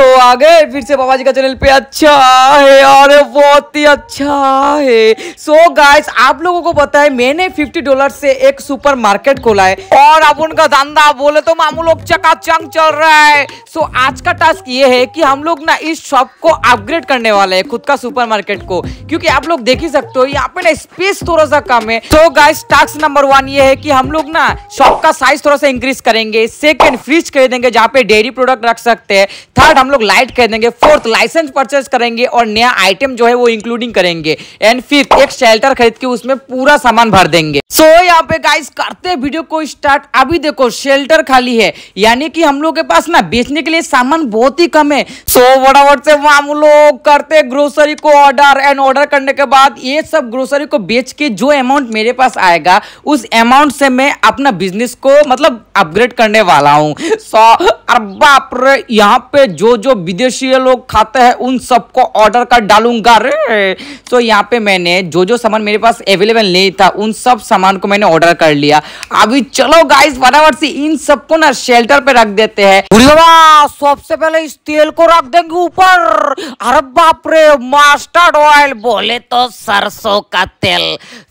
तो आ गए फिर से बाबा जी का चैनल पे अच्छा है और बहुत ही अच्छा है सो so गाइस आप लोगों को पता है मैंने 50 डॉलर से एक सुपर मार्केट खोला है और अब उनका धंधा बोले तो मामू लोग चका चंग चल रहा है सो so, आज का टास्क ये है कि हम लोग ना इस शॉप को अपग्रेड करने वाले हैं खुद का सुपर मार्केट को क्योंकि आप लोग देख ही सकते हो यहाँ पे ना स्पेस थोड़ा सा कम है so guys task number one ये है की हम लोग ना शॉप का साइज थोड़ा सा इंक्रीज करेंगे सेकेंड फ्रिज खरीदेंगे जहाँ पे डेयरी प्रोडक्ट रख सकते हैं थर्ड हम लोग लाइट खरीदेंगे फोर्थ लाइसेंस परचेज करेंगे और नया आइटम जो है वो इंक्लूडिंग करेंगे एंड फिफ्थ एक शेल्टर खरीद के उसमें पूरा सामान भर देंगे सो so, यहाँ पे गाइस करते हैं वीडियो को स्टार्ट अभी देखो शेल्टर खाली है यानी कि हम लोग के पास ना बेचने के लिए सामान बहुत ही कम है सो फटाफट से हम लोग करते ग्रोसरी को ऑर्डर एंड ऑर्डर करने के बाद ये सब ग्रोसरी को बेच के जो अमाउंट मेरे पास आएगा उस अमाउंट से मैं अपना बिजनेस को मतलब अपग्रेड करने वाला हूँ सो so, बाप यहाँ पे जो जो विदेशी लोग खाते हैं उन सबको ऑर्डर कर डालूंगा रे तो यहाँ पे मैंने जो जो सामान मेरे पास अवेलेबल नहीं था उन सब सामान को मैंने ऑर्डर कर लिया अभी चलो गाइस बराबर से इन सबको ना शेल्टर पे रख देते हैं सबसे पहले इस तेल को रख देंगे ऊपर अरे बाप रे मास्टर्ड ऑयल बोले तो सरसों का तेल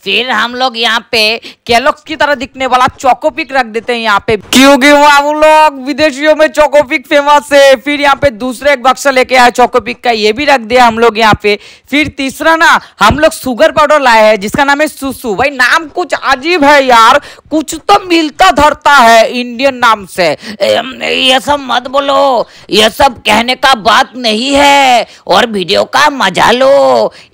फिर हम लोग यहाँ पे कैलोक्स की तरह दिखने वाला चोकोपिक रख देते हैं यहाँ पे क्योंकि वो लोग विदेशियों में चोकोपिक फेमस है फिर यहाँ पे पे दूसरा एक बक्सा लेके आया चौकोपिक का ये भी रख दिया हम लोग यहाँ पे फिर तीसरा ना हम लोग सुगर पाउडर लाए हैं जिसका नाम है सुसु भाई नाम कुछ अजीब है यार कुछ तो मिलता धरता है इंडियन नाम से ये सब मत बोलो ये सब कहने का बात नहीं है और वीडियो का मजा लो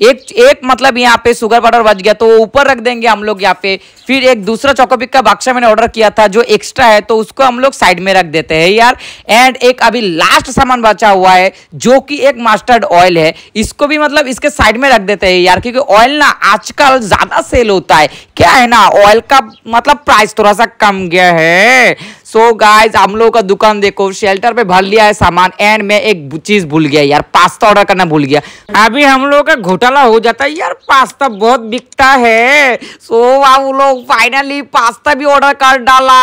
एक एक मतलब यहाँ पे सुगर पाउडर बच गया तो ऊपर रख देंगे हम लोग यहाँ पे फिर एक दूसरा चौकोपिक का बक्सा मैंने ऑर्डर किया था जो एक्स्ट्रा है तो उसको हम लोग साइड में रख देते हैं यार एंड एक अभी लास्ट सामान बचा हुआ है जो कि एक मास्टर्ड ऑयल है इसको भी मतलब इसके साइड में रख देते हैं यार क्योंकि ऑयल ना आजकल ज़्यादा सेल होता है क्या है ना ऑयल का मतलब प्राइस थोड़ा सा कम गया है सो गाइज हम लोग का दुकान देखो शेल्टर पे भर लिया है सामान एंड मैं एक चीज भूल गया यार पास्ता ऑर्डर करना भूल गया अभी हम लोग का घोटाला हो जाता है यार पास्ता बहुत बिकता है सो हम लोग फाइनली पास्ता भी ऑर्डर कर डाला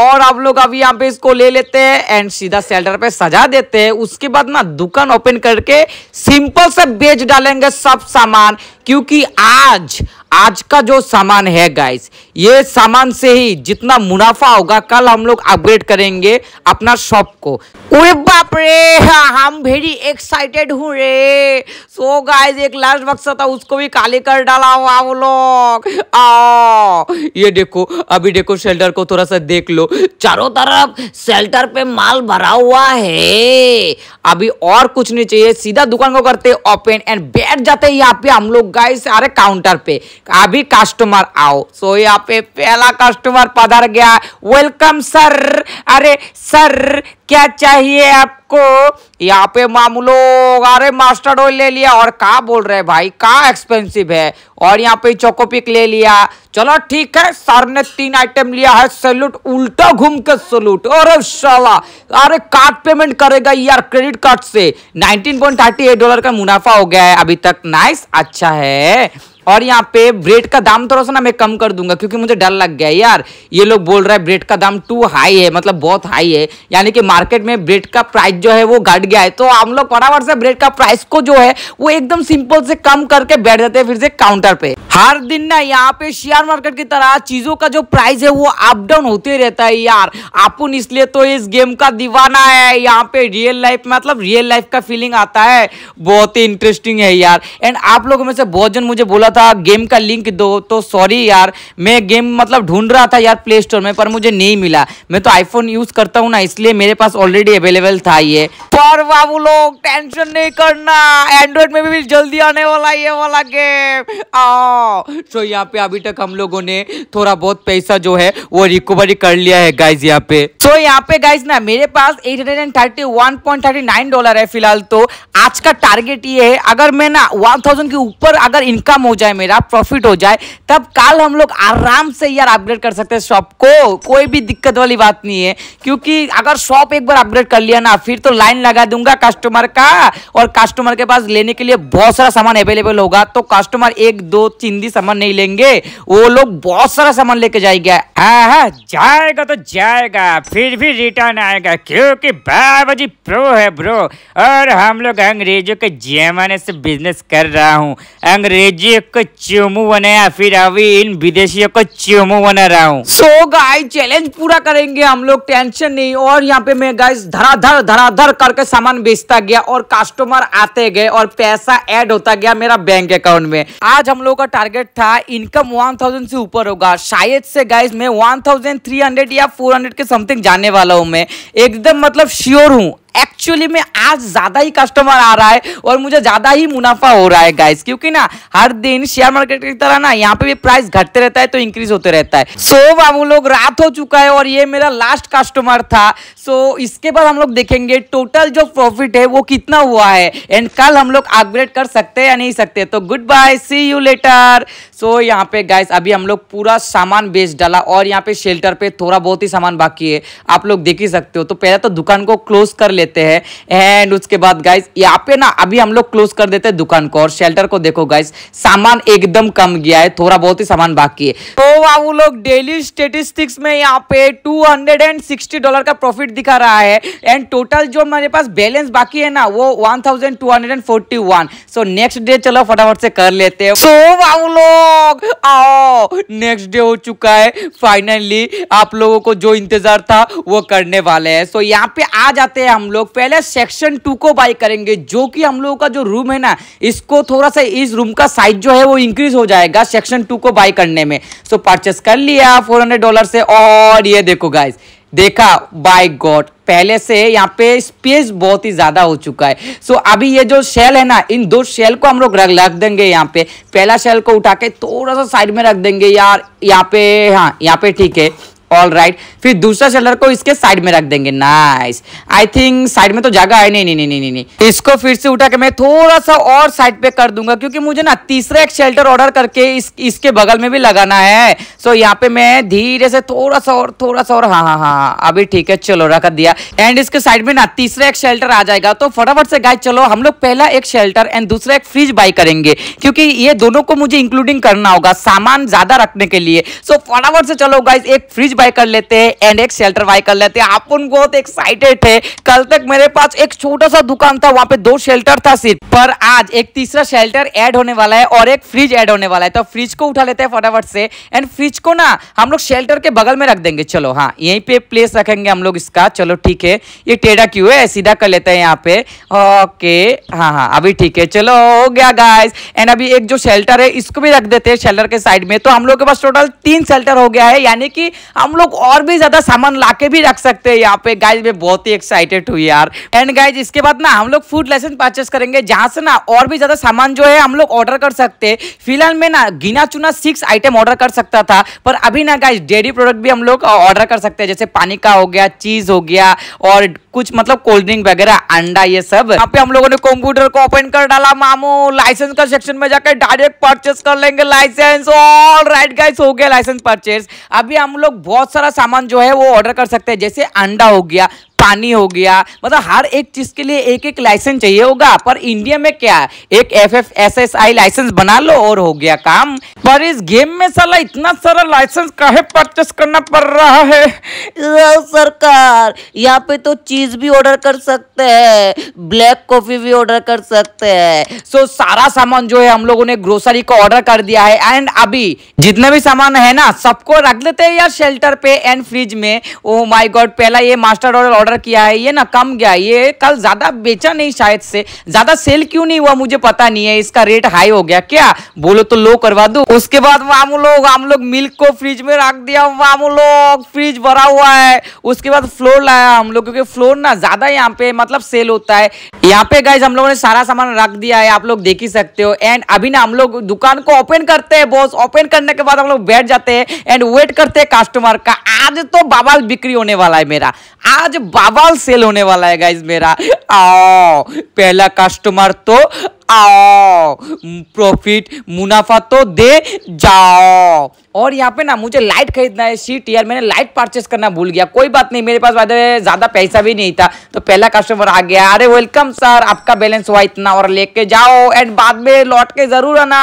और हम लोग अभी यहाँ पे इसको ले लेते हैं एंड सीधा शेल्टर पे सजा देते हैं उसके बाद ना दुकान ओपन करके सिंपल से बेच डालेंगे सब सामान क्योंकि आज आज का जो सामान है गाइस ये सामान से ही जितना मुनाफा होगा कल हम लोग अपग्रेड करेंगे अपना शॉप को बाप रे हाँ, हम वेरी एक्साइटेड हूँ रे सो गाइस एक लास्ट बक्सा था उसको भी काले कर डाला हुआ वो लोग ये देखो अभी देखो शेल्टर को थोड़ा सा देख लो चारों तरफ शेल्टर पे माल भरा हुआ है अभी और कुछ नहीं चाहिए सीधा दुकान को करते ओपन एंड बैठ जाते यहाँ पे हम लोग गाइस अरे काउंटर पे अभी कस्टमर आओ सो ये आप पे पहला कस्टमर पधर गया वेलकम सर अरे सर क्या चाहिए आपको यहाँ पे मामूलो अरे मास्टर ऑयल ले लिया और कहा बोल रहे भाई कहा एक्सपेंसिव है और यहाँ पे चोकोपिक ले लिया चलो ठीक है सर ने तीन आइटम लिया है सैल्यूट उल्टा घूम के सैल्यूट अरे शाला अरे कार्ड पेमेंट करेगा यार क्रेडिट कार्ड से एट डॉलर का मुनाफा हो गया है अभी तक नाइस अच्छा है और यहाँ पे ब्रेड का दाम थोड़ा सा ना मैं कम कर दूंगा क्योंकि मुझे डर लग गया यार ये लोग बोल रहा है ब्रेड का दाम टू हाई है मतलब बहुत हाई है यानी कि मार्केट में ब्रेड का प्राइस जो है वो घट गया है तो हम लोग बराबर से ब्रेड का प्राइस को जो है वो एकदम सिंपल से कम करके बैठ जाते हैं फिर से काउंटर पे हर दिन ना यहाँ पे शेयर मार्केट की तरह चीजों का जो प्राइस है वो अप डाउन होते रहता है यार अपन इसलिए तो इस गेम का दीवाना है यहाँ पे रियल लाइफ मतलब रियल लाइफ का फीलिंग आता है बहुत ही इंटरेस्टिंग है यार एंड आप लोगों में से बहुत जन मुझे बोला था गेम का लिंक दो तो सॉरी यार मैं गेम मतलब ढूंढ रहा था यार प्ले स्टोर में पर मुझे नहीं मिला मैं तो आईफोन यूज करता हूँ ना इसलिए मेरे पास ऑलरेडी अवेलेबल था ये पर बाबू लोग टेंशन नहीं करना एंड्रॉइड में भी जल्दी आने वाला ये वाला गेम आ तो यहाँ पे अभी तक हम लोगों ने थोड़ा बहुत पैसा जो है वो रिकवरी कर लिया है गाइज यहाँ पे तो यहाँ पे गाइज ना मेरे पास 831.39 डॉलर है फिलहाल तो आज का टारगेट ये है अगर मैं ना 1000 के ऊपर अगर इनकम हो जाए मेरा प्रॉफिट हो जाए तब कल हम लोग आराम से यार अपग्रेड कर सकते हैं शॉप को कोई भी दिक्कत वाली बात नहीं है क्योंकि अगर शॉप एक बार अपग्रेड कर लिया ना फिर तो लाइन लगा दूंगा कस्टमर का और कस्टमर के पास लेने के लिए बहुत सारा सामान अवेलेबल होगा तो कस्टमर एक दो तीन हिंदी सामान नहीं लेंगे वो लोग बहुत सारा सामान लेके जाएंगे हाँ हाँ जाएगा तो जाएगा फिर भी रिटर्न आएगा क्योंकि बाबा जी प्रो है ब्रो और हम लोग अंग्रेजों के जमाने से बिजनेस कर रहा हूँ अंग्रेजी को चूमू बनाया फिर अभी इन विदेशियों को चूमू बना रहा हूँ सो गाय चैलेंज पूरा करेंगे हम लोग टेंशन नहीं और यहाँ पे मैं गाय धराधर धराधर करके सामान बेचता गया और कस्टमर आते गए और पैसा ऐड होता गया मेरा बैंक अकाउंट में आज हम लोग का टारगेट था इनकम 1000 से ऊपर होगा शायद से गाइज मैं 1300 या 400 के समथिंग जाने वाला हूं मैं एकदम मतलब श्योर हूं एक्चुअली में आज ज़्यादा ही कस्टमर आ रहा है और मुझे ज़्यादा ही मुनाफा हो रहा है गाइस क्योंकि ना हर दिन शेयर मार्केट की तरह ना यहाँ पे भी प्राइस घटते रहता है तो इंक्रीज होते रहता है सो so, हम लोग रात हो चुका है और ये मेरा लास्ट कस्टमर था सो so, इसके बाद हम लोग देखेंगे टोटल जो प्रॉफिट है वो कितना हुआ है एंड कल हम लोग अपग्रेड कर सकते हैं या नहीं सकते तो good bye see you later so यहाँ पे गाइस अभी हम लोग पूरा सामान बेच डाला और यहाँ पे शेल्टर पे थोड़ा बहुत ही सामान बाकी है आप लोग देख ही सकते हो तो पहले तो दुकान को क्लोज कर लेते लेते हैं एंड उसके बाद गाइस यहाँ पे ना अभी हम लोग क्लोज कर देते हैं दुकान को और शेल्टर को देखो गाइस सामान एकदम कम गया है थोड़ा बहुत ही सामान बाकी है तो वह लोग डेली स्टेटिस्टिक्स में यहाँ पे टू डॉलर का प्रॉफिट दिखा रहा है एंड टोटल जो हमारे पास बैलेंस बाकी है ना वो वन सो नेक्स्ट डे चलो फटाफट से कर लेते हैं सो तो वह लोग नेक्स्ट डे हो चुका है फाइनली आप लोगों को जो इंतजार था वो करने वाले हैं सो so, यहाँ पे आ जाते हैं हम लोग लोग पहले सेक्शन टू को बाई करेंगे जो कि हम लोगों का जो रूम है ना इसको थोड़ा सा इस रूम का साइज जो है वो इंक्रीज हो जाएगा सेक्शन टू को बाई करने में सो परचेस कर लिया फोर डॉलर से और ये देखो गाइज देखा बाय गॉड पहले से यहाँ पे स्पेस बहुत ही ज़्यादा हो चुका है सो so, अभी ये जो शेल है ना इन दो शेल को हम लोग रख रख देंगे यहाँ पे पहला शेल को उठा के थोड़ा सा साइड में रख देंगे यार यहाँ पे हाँ यहाँ पे ठीक है ऑल राइट right. फिर दूसरा सेलर को इसके साइड में रख देंगे नाइस आई थिंक साइड में तो जगह है नहीं नहीं नहीं नहीं इसको फिर से उठा के मैं थोड़ा सा और साइड पे कर दूंगा क्योंकि मुझे ना तीसरा एक शेल्टर ऑर्डर करके इस इसके बगल में भी लगाना है सो so, यहाँ पे मैं धीरे से थोड़ा सा और थोड़ा सा और हाँ हाँ हाँ, हाँ अभी ठीक है चलो रख दिया एंड इसके साइड में ना तीसरा एक शेल्टर आ जाएगा तो फटाफट से गाय चलो हम लोग पहला एक शेल्टर एंड दूसरा एक फ्रिज बाई करेंगे क्योंकि ये दोनों को मुझे इंक्लूडिंग करना होगा सामान ज्यादा रखने के लिए सो फटाफट से चलो गाइज एक फ्रिज बाय कर लेते हैं एंड एक शेल्टर बाय कर लेते हैं अपन बहुत एक्साइटेड है कल तक मेरे पास एक छोटा सा दुकान था वहाँ पे दो शेल्टर था सिर्फ पर आज एक तीसरा शेल्टर एड होने वाला है और एक फ्रिज एड होने वाला है तो फ्रिज को उठा लेते हैं फटाफट से एंड फ्रिज को ना हम लोग शेल्टर के बगल में रख देंगे चलो हाँ यहीं पे प्लेस रखेंगे हम लोग इसका चलो ठीक है ये टेढ़ा क्यों है सीधा कर लेते हैं यहाँ पे ओके हाँ हाँ अभी ठीक है चलो हो गया गाइस एंड अभी एक जो शेल्टर है इसको भी रख देते हैं शेल्टर के साइड में तो हम लोग के पास टोटल तीन शेल्टर हो गया है यानी कि हम लोग और भी ज्यादा सामान ला भी रख सकते हैं यहाँ पे गाइज मैं बहुत ही एक्साइटेड हुई यार एंड गाइज इसके बाद ना हम लोग फूड लाइसेंस परचेस करेंगे जहाँ से ना और भी ज्यादा सामान जो है हम लोग ऑर्डर कर सकते हैं फिलहाल मैं ना गिना चुना सिक्स आइटम ऑर्डर कर सकता था पर अभी ना गाइज डेयरी प्रोडक्ट भी हम लोग ऑर्डर कर सकते हैं जैसे पानी का हो गया चीज हो गया और कुछ मतलब कोल्ड ड्रिंक वगैरह अंडा ये सब यहाँ पे हम लोगों ने कंप्यूटर को ओपन कर डाला मामो लाइसेंस का सेक्शन में जाकर डायरेक्ट परचेस कर लेंगे लाइसेंस ऑल राइट गाइस हो गया लाइसेंस परचेस अभी हम लोग बहुत सारा सामान जो है वो ऑर्डर कर सकते हैं जैसे अंडा हो गया पानी हो गया मतलब हर एक चीज़ के लिए एक एक लाइसेंस चाहिए होगा पर इंडिया में क्या एक F F S S I licence बना लो और हो गया काम पर इस गेम में साला इतना सारा लाइसेंस कहे परचेस करना पड़ रहा है सरकार यहाँ पे तो चीज भी ऑर्डर कर सकते हैं ब्लैक कॉफी भी ऑर्डर कर सकते हैं सो so, सारा सामान जो है हम लोगों ने ग्रोसरी को ऑर्डर कर दिया है एंड अभी जितने भी सामान है ना सबको रख लेते हैं यार शेल्टर पे एंड फ्रिज में ओ माई गॉड पहला ये मास्टर ऑर्डर ऑर्डर किया है ये ना कम गया ये कल ज़्यादा बेचा नहीं शायद से ज़्यादा सेल क्यों नहीं हुआ मुझे पता नहीं है इसका रेट हाई हो गया क्या बोलो तो लो करवा दो उसके बाद मामू लोग हम लोग मिल्क को फ्रिज में रख दिया मामू लोग फ्रिज भरा हुआ है उसके बाद फ्लोर लाया हम लोग क्योंकि फ्लोर ना ज़्यादा यहाँ पे मतलब सेल होता है यहाँ पे गाइज हम लोगों ने सारा सामान रख दिया है आप लोग देख ही सकते हो एंड अभी ना हम लोग दुकान को ओपन करते हैं बॉस ओपन करने के बाद हम लोग बैठ जाते हैं एंड वेट करते हैं कस्टमर का आज तो बाबाल बिक्री होने वाला है मेरा आज बाबाल सेल होने वाला है गाइज मेरा आओ पहला कस्टमर तो आओ प्रॉफिट मुनाफा तो दे जाओ और यहाँ पे ना मुझे लाइट खरीदना है सीट यार मैंने लाइट परचेस करना भूल गया कोई बात नहीं मेरे पास ज़्यादा पैसा भी नहीं था तो पहला कस्टमर आ गया अरे वेलकम सर आपका बैलेंस हुआ इतना और लेके जाओ एंड बाद में लौट के ज़रूर आना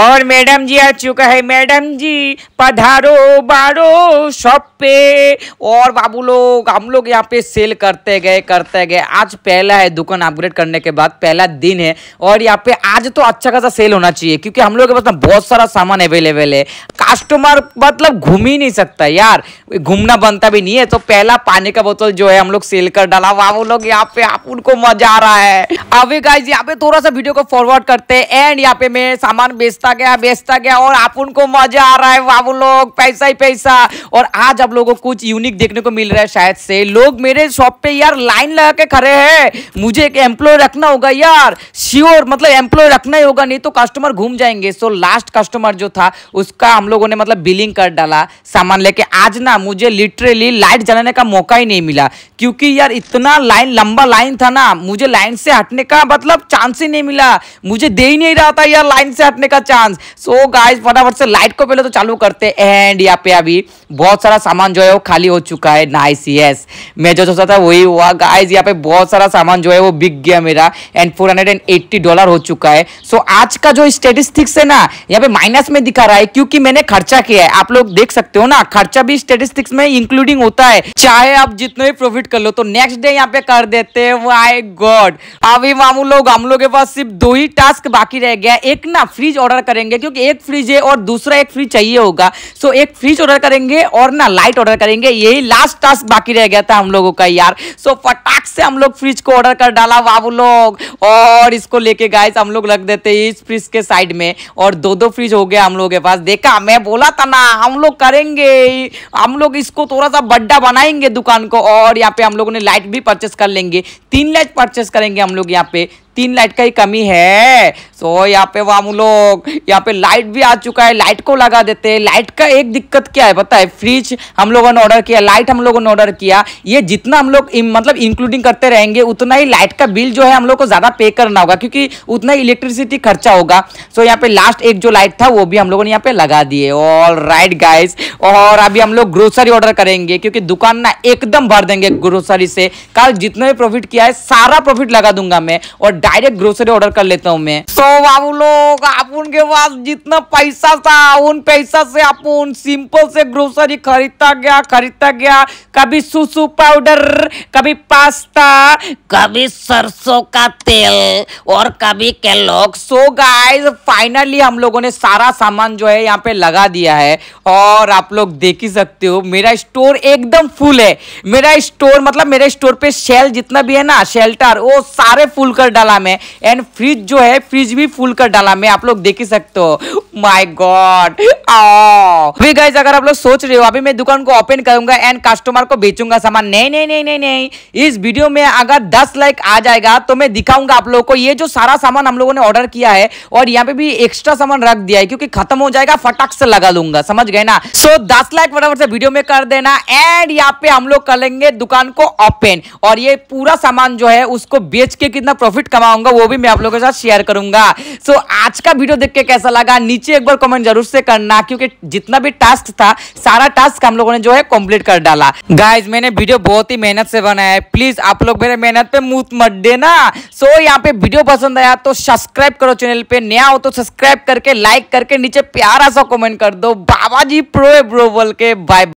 और मैडम जी आ चुका है मैडम जी पधारो बारो शॉप पे और बाबू लोग हम लोग यहाँ पे सेल करते गए करते गए आज पहला है दुकान अपग्रेड करने के बाद पहला दिन है और यहाँ पे आज तो अच्छा खासा सेल होना चाहिए क्योंकि हम लोग के पास ना बहुत सारा सामान अवेलेबल है कस्टमर मतलब घूम ही नहीं सकता यार घूमना बनता भी नहीं है तो पहला पानी का बोतल जो है हम लोग सेल कर डाला बाबू लोग यहाँ पे आप उनको मजा आ रहा है अभी जी यहाँ पे थोड़ा सा वीडियो को फॉरवर्ड करते हैं एंड यहाँ पे मैं सामान बेचता बेचता गया बेचता गया और आप उनको मजा आ रहा है बाबू लोग पैसा ही पैसा और आज आप लोगों को कुछ यूनिक देखने को मिल रहा है शायद से लोग मेरे शॉप पे यार लाइन लगा के खड़े है मुझे एक एम्प्लॉय रखना होगा यार श्योर मतलब एम्प्लॉय रखना ही होगा नहीं तो कस्टमर घूम जाएंगे सो लास्ट कस्टमर जो था उसका हम लोगों ने मतलब बिलिंग कर डाला सामान लेके आज ना मुझे लिटरली लाइट जलाने का मौका ही नहीं मिला क्योंकि यार इतना लाइन लंबा लाइन था ना मुझे लाइन से हटने का मतलब चांस ही नहीं मिला मुझे दे ही नहीं रहा था यार लाइन से हटने का चांस चांस सो गाइज फटाफट से लाइट को पहले तो चालू करते हैं एंड यहाँ पे अभी बहुत सारा सामान जो है वो खाली हो चुका है नाइस यस मैं जो सोचा था वही हुआ गाइज यहाँ पे बहुत सारा सामान जो है वो बिक गया मेरा एंड फोर डॉलर हो चुका है सो so, आज का जो स्टेटिस्टिक्स है ना यहाँ पे माइनस में दिखा रहा है क्योंकि मैंने खर्चा किया है आप लोग देख सकते हो ना खर्चा भी स्टेटिस्टिक्स में इंक्लूडिंग होता है चाहे आप जितने भी प्रॉफिट कर लो तो नेक्स्ट डे यहाँ पे कर देते हैं अभी मामू लोग हम लोग के पास सिर्फ दो ही टास्क बाकी रह गया एक ना फ्रिज ऑर्डर ऑर्डर करेंगे क्योंकि एक फ्रिज है और दूसरा एक फ्रिज चाहिए होगा सो एक फ्रिज ऑर्डर करेंगे और ना लाइट ऑर्डर करेंगे यही लास्ट टास्क बाकी रह गया था हम लोगों का यार सो फटाक से हम लोग फ्रिज को ऑर्डर कर डाला बाबू लोग और इसको लेके गाइस हम लोग रख देते इस फ्रिज के साइड में और दो दो फ्रिज हो गया हम लोगों के पास देखा मैं बोला था ना हम लोग करेंगे हम लोग इसको थोड़ा सा बड्डा बनाएंगे दुकान को और यहाँ पे हम लोगों ने लाइट भी परचेस कर लेंगे तीन लाइट परचेस करेंगे हम लोग यहाँ पे तीन लाइट का ही कमी है सो so, यहाँ पे वाम लोग यहाँ पे लाइट भी आ चुका है लाइट को लगा देते हैं लाइट का एक दिक्कत क्या है पता है फ्रिज हम लोगों ने ऑर्डर किया लाइट हम लोगों ने ऑर्डर किया ये जितना हम लोग मतलब इंक्लूडिंग करते रहेंगे उतना ही लाइट का बिल जो है हम लोग को ज़्यादा पे करना होगा क्योंकि उतना ही इलेक्ट्रिसिटी खर्चा होगा सो so, यहाँ पे लास्ट एक जो लाइट था वो भी हम लोगों ने यहाँ पे लगा दिए ऑल राइट गाइज और अभी हम लोग ग्रोसरी ऑर्डर करेंगे क्योंकि दुकान ना एकदम भर देंगे ग्रोसरी से कल जितना भी प्रॉफिट किया है सारा प्रॉफिट लगा दूंगा मैं और डायरेक्ट ग्रोसरी ऑर्डर कर लेता हूँ मैं सो तो बाबू लोग आप उनके पास जितना पैसा था उन पैसा से आप उन सिंपल से ग्रोसरी खरीदता गया खरीदता गया कभी सुसु पाउडर कभी पास्ता कभी सरसों का तेल और कभी कैलॉग सो गाइज फाइनली हम लोगों ने सारा सामान जो है यहाँ पे लगा दिया है और आप लोग देख ही सकते हो मेरा स्टोर एकदम फुल है मेरा स्टोर मतलब मेरे स्टोर पे शेल जितना भी है ना शेल्टर वो सारे फुल कर डाला डाला में एंड फ्रिज जो है फ्रिज भी फुल कर डाला में आप लोग देख ही सकते हो माई गॉड oh! अभी गाइज अगर आप लोग सोच रहे हो अभी मैं दुकान को ओपन करूंगा एंड कस्टमर को बेचूंगा सामान नहीं नहीं नहीं नहीं नहीं इस वीडियो में अगर 10 लाइक आ जाएगा तो मैं दिखाऊंगा आप लोगों को ये जो सारा सामान हम लोगों ने ऑर्डर किया है और यहाँ पे भी एक्स्ट्रा सामान रख दिया है क्योंकि खत्म हो जाएगा फटाक से लगा लूंगा समझ गए ना सो so, दस लाइक बराबर से वीडियो में कर देना एंड यहाँ पे हम लोग कर लेंगे दुकान को ओपन और ये पूरा सामान जो है उसको बेच के कितना प्रॉफिट कमाऊंगा वो भी मैं आप लोगों के साथ शेयर करूंगा सो so, आज का वीडियो देख के कैसा लगा नीचे एक बार कमेंट जरूर से करना क्योंकि जितना भी टास्क था सारा टास्क हम लोगों ने जो है कंप्लीट कर डाला गाइज मैंने वीडियो बहुत ही मेहनत से बनाया है प्लीज आप लोग मेरे मेहनत पे मुत मत देना सो so, यहाँ पे वीडियो पसंद आया तो सब्सक्राइब करो चैनल पे नया हो तो सब्सक्राइब करके लाइक करके नीचे प्यारा सा कॉमेंट कर दो बाबा जी प्रो ब्रो बोल के बाय